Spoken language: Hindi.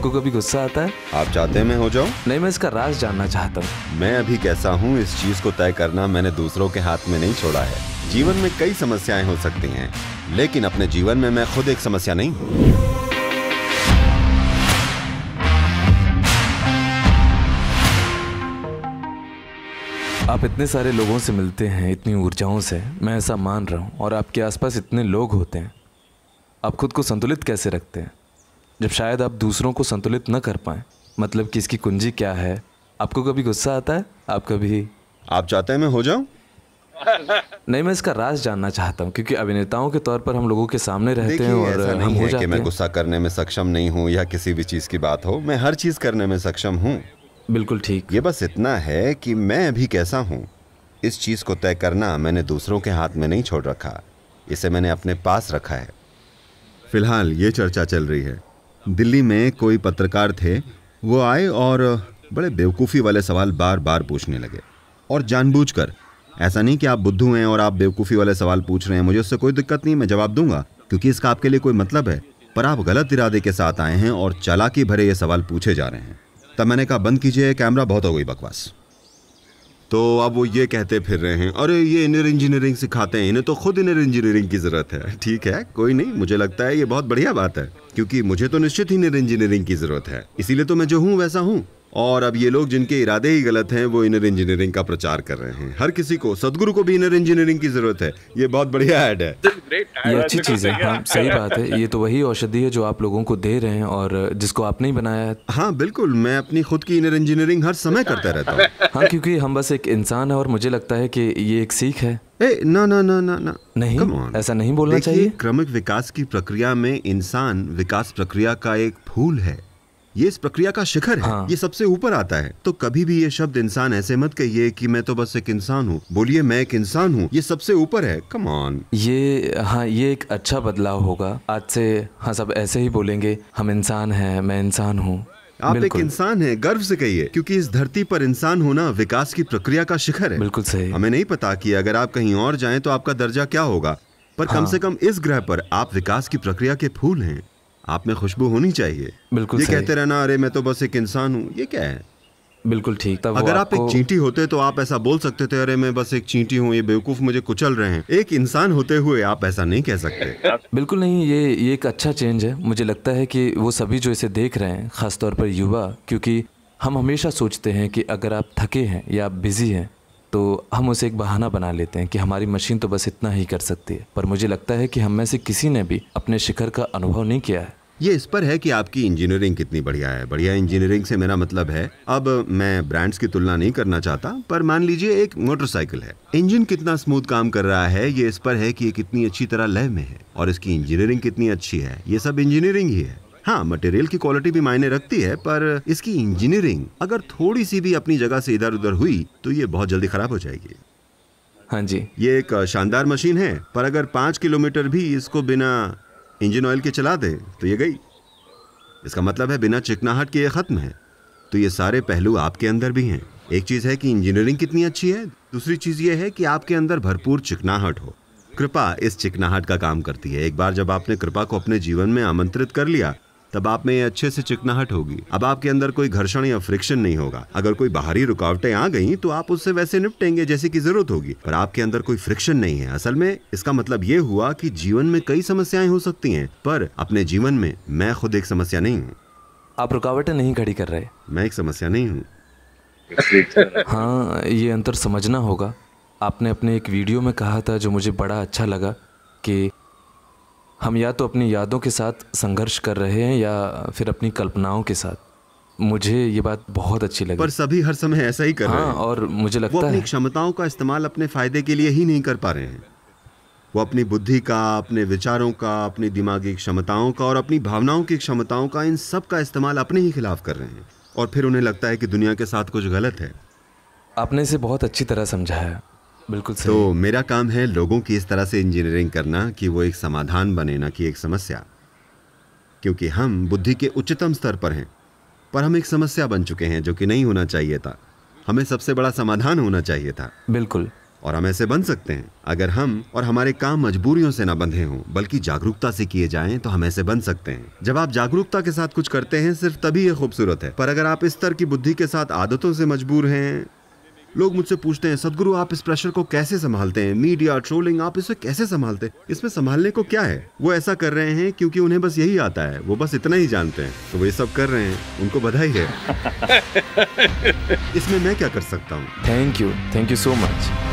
आपको कभी गुस्सा आता है आप चाहते हैं मैं हो जाऊं? नहीं मैं इसका राज जानना चाहता हूं। मैं अभी कैसा हूं इस चीज को तय करना मैंने दूसरों के हाथ में नहीं छोड़ा है जीवन में कई समस्याएं हो सकती हैं लेकिन अपने जीवन में मैं खुद एक समस्या नहीं हूँ आप इतने सारे लोगों से मिलते हैं इतनी ऊर्जाओं से मैं ऐसा मान रहा हूँ और आपके आसपास इतने लोग होते हैं आप खुद को संतुलित कैसे रखते हैं जब शायद आप दूसरों को संतुलित न कर पाए मतलब कि इसकी कुंजी क्या है आपको कभी गुस्सा आता है आप कभी आप चाहते हैं मैं हो जाऊं नहीं मैं इसका राज जानना चाहता हूँ क्योंकि अभिनेताओं के तौर पर हम लोगों के सामने रहते हैं और ऐसा नहीं है कि मैं गुस्सा करने में सक्षम नहीं हूँ या किसी भी चीज़ की बात हो मैं हर चीज़ करने में सक्षम हूँ बिल्कुल ठीक ये बस इतना है कि मैं अभी कैसा हूँ इस चीज़ को तय करना मैंने दूसरों के हाथ में नहीं छोड़ रखा इसे मैंने अपने पास रखा है फिलहाल ये चर्चा चल रही है दिल्ली में कोई पत्रकार थे वो आए और बड़े बेवकूफ़ी वाले सवाल बार बार पूछने लगे और जानबूझकर ऐसा नहीं कि आप बुद्धू हैं और आप बेवकूफ़ी वाले सवाल पूछ रहे हैं मुझे उससे कोई दिक्कत नहीं मैं जवाब दूंगा क्योंकि इसका आपके लिए कोई मतलब है पर आप गलत इरादे के साथ आए हैं और चालाकी भरे ये सवाल पूछे जा रहे हैं तब मैंने कहा बंद कीजिए कैमरा बहुत हो गई बकवास तो अब वो ये कहते फिर रहे हैं अरे ये इनर इंजीनियरिंग सिखाते हैं इन्हें तो खुद इनर इंजीनियरिंग की ज़रूरत है ठीक है कोई नहीं मुझे लगता है ये बहुत बढ़िया बात है क्योंकि मुझे तो निश्चित ही इनर इंजीनियरिंग की ज़रूरत है इसीलिए तो मैं जो हूँ वैसा हूँ और अब ये लोग जिनके इरादे ही गलत हैं वो इनर इंजीनियरिंग का प्रचार कर रहे हैं हर किसी को सदगुरु को भी इनर इंजीनियरिंग की जरूरत है ये बहुत बढ़िया ऐड है ये अच्छी चीज़ है हाँ सही बात है ये तो वही औषधि है जो आप लोगों को दे रहे हैं और जिसको आपने ही बनाया है हाँ बिल्कुल मैं अपनी खुद की इनर इंजीनियरिंग हर समय करता रहता हूँ हाँ क्योंकि हम बस एक इंसान है और मुझे लगता है कि ये एक सीख है ए, ना ना ना ना ना नहीं ऐसा नहीं बोलना चाहिए क्रमिक विकास की प्रक्रिया में इंसान विकास प्रक्रिया का एक फूल है ये इस प्रक्रिया का शिखर है हाँ। ये सबसे ऊपर आता है तो कभी भी ये शब्द इंसान ऐसे मत कहिए कि मैं तो बस एक इंसान हूँ बोलिए मैं एक इंसान हूँ ये सबसे ऊपर है कमान ये हाँ ये एक अच्छा बदलाव होगा आज से हाँ सब ऐसे ही बोलेंगे हम इंसान हैं मैं इंसान हूँ आप एक इंसान है गर्व से कहिए क्योंकि इस धरती पर इंसान होना विकास की प्रक्रिया का शिखर है बिल्कुल सही हमें नहीं पता कि अगर आप कहीं और जाएं तो आपका दर्जा क्या होगा पर हाँ। कम से कम इस ग्रह पर आप विकास की प्रक्रिया के फूल हैं आप में खुशबू होनी चाहिए बिल्कुल ये कहते रहना अरे मैं तो बस एक इंसान हूँ ये क्या है बिल्कुल ठीक था अगर आप एक चींटी होते तो आप ऐसा बोल सकते थे अरे मैं बस एक चींटी हूँ ये बेवकूफ मुझे कुचल रहे हैं एक इंसान होते हुए आप ऐसा नहीं कह सकते बिल्कुल नहीं ये ये एक अच्छा चेंज है मुझे लगता है कि वो सभी जो इसे देख रहे हैं खासतौर पर युवा क्योंकि हम हमेशा सोचते हैं कि अगर आप थके हैं या आप बिज़ी हैं तो हम उसे एक बहाना बना लेते हैं कि हमारी मशीन तो बस इतना ही कर सकती है पर मुझे लगता है कि हम में से किसी ने भी अपने शिखर का अनुभव नहीं किया है ये इस पर है कि आपकी इंजीनियरिंग कितनी बढ़िया है बढ़िया इंजीनियरिंग से मेरा मतलब है अब मैं ब्रांड्स की तुलना नहीं करना चाहता पर मान लीजिए एक मोटरसाइकिल है इंजन कितना स्मूथ काम कर रहा है ये इस पर है कि ये कितनी अच्छी तरह लय में है और इसकी इंजीनियरिंग कितनी अच्छी है ये सब इंजीनियरिंग ही है हाँ मटेरियल की क्वालिटी भी मायने रखती है पर इसकी इंजीनियरिंग अगर थोड़ी सी भी अपनी जगह से इधर उधर हुई तो ये बहुत जल्दी खराब हो जाएगी हाँ जी ये एक शानदार मशीन है पर अगर पाँच किलोमीटर भी इसको बिना इंजन ऑयल के चला दें तो ये गई इसका मतलब है बिना चिकनाहट के ये ख़त्म है तो ये सारे पहलू आपके अंदर भी हैं एक चीज़ है कि इंजीनियरिंग कितनी अच्छी है दूसरी चीज़ ये है कि आपके अंदर भरपूर चिकनाहट हो कृपा इस चिकनाहट का काम करती है एक बार जब आपने कृपा को अपने जीवन में आमंत्रित कर लिया तब आप में अच्छे से चिकनाहट होगी अब आपके अंदर कोई घर्षण या फ्रिक्शन नहीं होगा अगर कोई बाहरी रुकावटें आ गई तो आप उससे वैसे निपटेंगे जैसे की जरूरत होगी पर आपके अंदर कोई फ्रिक्शन नहीं है असल में इसका मतलब ये हुआ की जीवन में कई समस्याएं हो सकती है पर अपने जीवन में मैं खुद एक समस्या नहीं हूँ आप रुकावटें नहीं खड़ी कर रहे मैं एक समस्या नहीं हूँ हाँ ये अंतर समझना होगा आपने अपने एक वीडियो में कहा था जो मुझे बड़ा अच्छा लगा कि हम या तो अपनी यादों के साथ संघर्ष कर रहे हैं या फिर अपनी कल्पनाओं के साथ मुझे ये बात बहुत अच्छी लगी पर सभी हर समय ऐसा ही कर हाँ, रहे हैं और मुझे लगता वो अपनी क्षमताओं का इस्तेमाल अपने फायदे के लिए ही नहीं कर पा रहे हैं वो अपनी बुद्धि का अपने विचारों का अपनी दिमागी क्षमताओं का और अपनी भावनाओं की क्षमताओं का इन सब का इस्तेमाल अपने ही खिलाफ कर रहे हैं और फिर उन्हें लगता है कि दुनिया के साथ कुछ गलत है आपने इसे बहुत अच्छी तरह समझाया बिल्कुल तो सही। तो मेरा काम है लोगों की इस तरह से इंजीनियरिंग करना कि वो एक समाधान बने ना कि एक समस्या क्योंकि हम बुद्धि के उच्चतम स्तर पर हैं पर हम एक समस्या बन चुके हैं जो कि नहीं होना चाहिए था हमें सबसे बड़ा समाधान होना चाहिए था बिल्कुल और हम ऐसे बन सकते हैं अगर हम और हमारे काम मजबूरियों से ना बंधे हों बल्कि जागरूकता से किए जाएं तो हम ऐसे बन सकते हैं जब आप जागरूकता के साथ कुछ करते हैं सिर्फ तभी ये खूबसूरत है पर अगर आप इस तरह की बुद्धि के साथ आदतों से मजबूर हैं लोग मुझसे पूछते हैं सदगुरु आप इस प्रेशर को कैसे संभालते हैं मीडिया ट्रोलिंग आप इसे कैसे संभालते हैं इसमें संभालने को क्या है वो ऐसा कर रहे हैं क्योंकि उन्हें बस यही आता है वो बस इतना ही जानते हैं तो वो ये सब कर रहे हैं उनको बधाई है इसमें मैं क्या कर सकता हूँ thank you thank you so much